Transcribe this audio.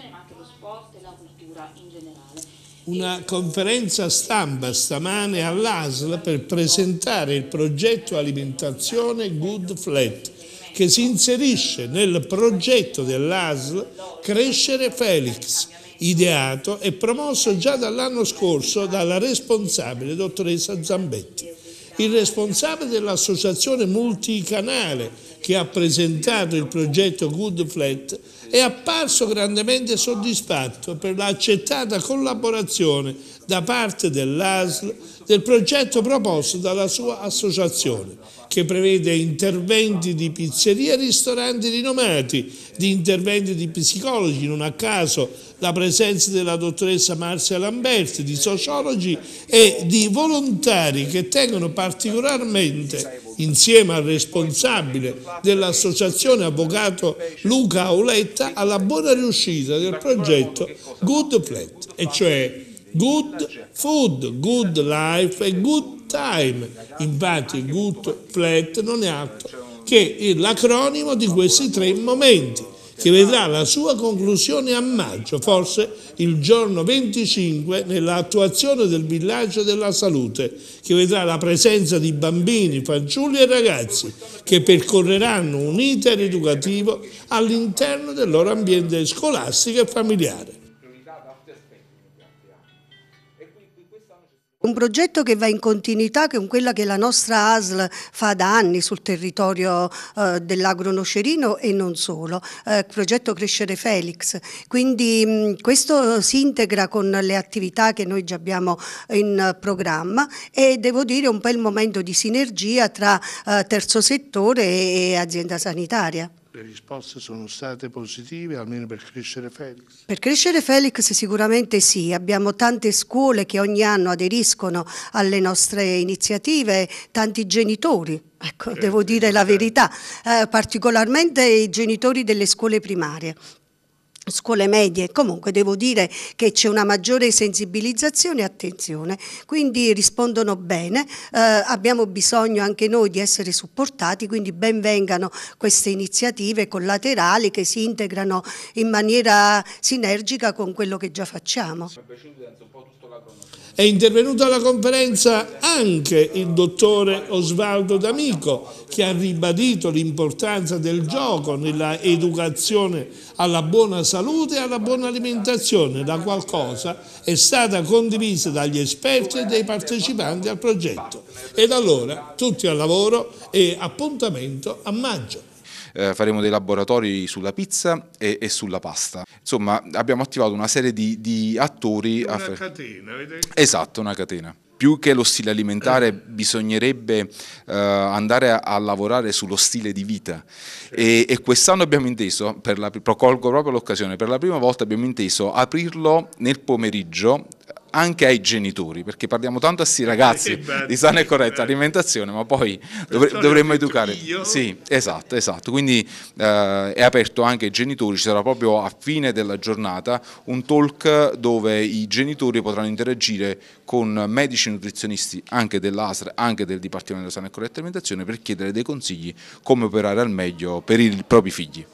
formazione ma anche lo sport e la cultura in generale una conferenza stampa stamane all'ASL per presentare il progetto alimentazione Good Flat che si inserisce nel progetto dell'ASL Crescere Felix, ideato e promosso già dall'anno scorso dalla responsabile dottoressa Zambetti. Il responsabile dell'associazione multicanale che ha presentato il progetto Good Flat è apparso grandemente soddisfatto per l'accettata collaborazione da parte dell'ASL del progetto proposto dalla sua associazione, che prevede interventi di pizzerie e ristoranti rinomati, di interventi di psicologi, non a caso la presenza della dottoressa Marzia Lamberti, di sociologi e di volontari che tengono particolarmente insieme al responsabile dell'associazione avvocato Luca Auletta alla buona riuscita del progetto Good Flat, e cioè Good Food, Good Life e Good Time. Infatti Good Flat non è altro che l'acronimo di questi tre momenti che vedrà la sua conclusione a maggio, forse il giorno 25, nell'attuazione del villaggio della salute, che vedrà la presenza di bambini, fanciulli e ragazzi che percorreranno un iter educativo all'interno del loro ambiente scolastico e familiare. Un progetto che va in continuità con quella che la nostra ASL fa da anni sul territorio eh, dell'agronocerino e non solo, eh, progetto Crescere Felix. Quindi mh, mm, questo si integra con le attività che noi già abbiamo in uh, programma e devo dire un bel momento di sinergia tra uh, terzo settore e, e azienda sanitaria le risposte sono state positive, almeno per Crescere Felix? Per Crescere Felix sicuramente sì, abbiamo tante scuole che ogni anno aderiscono alle nostre iniziative, tanti genitori Ecco, eh, devo dire la eh, eh. verità, eh, particolarmente i genitori delle scuole primarie scuole medie, comunque devo dire che c'è una maggiore sensibilizzazione e attenzione, quindi rispondono bene, eh, abbiamo bisogno anche noi di essere supportati, quindi ben vengano queste iniziative collaterali che si integrano in maniera sinergica con quello che già facciamo. È intervenuto alla conferenza anche il dottore Osvaldo D'Amico che ha ribadito l'importanza del gioco nella educazione alla buona salute e alla buona alimentazione, la qualcosa è stata condivisa dagli esperti e dai partecipanti al progetto. Ed allora tutti al lavoro e appuntamento a maggio eh, faremo dei laboratori sulla pizza e, e, sulla pasta. Insomma abbiamo attivato una serie di, di attori. Una a... catena, vedete? Esatto, una catena più che lo stile alimentare eh. bisognerebbe uh, andare a, a, lavorare sullo stile di vita e, e quest'anno abbiamo inteso, per la, colgo proprio l'occasione, per la prima volta abbiamo inteso aprirlo nel pomeriggio anche ai genitori, perché parliamo tanto a questi ragazzi eh, beh, di sana e corretta beh. alimentazione, ma poi dovre- dovremmo educare. Io. Sì, esatto, esatto. Quindi eh, è aperto anche ai genitori, ci sarà proprio a fine della giornata un talk dove i genitori potranno interagire con medici nutrizionisti anche dell'ASR, anche del Dipartimento della Sana e Corretta Alimentazione per chiedere dei consigli come operare al meglio per i propri figli.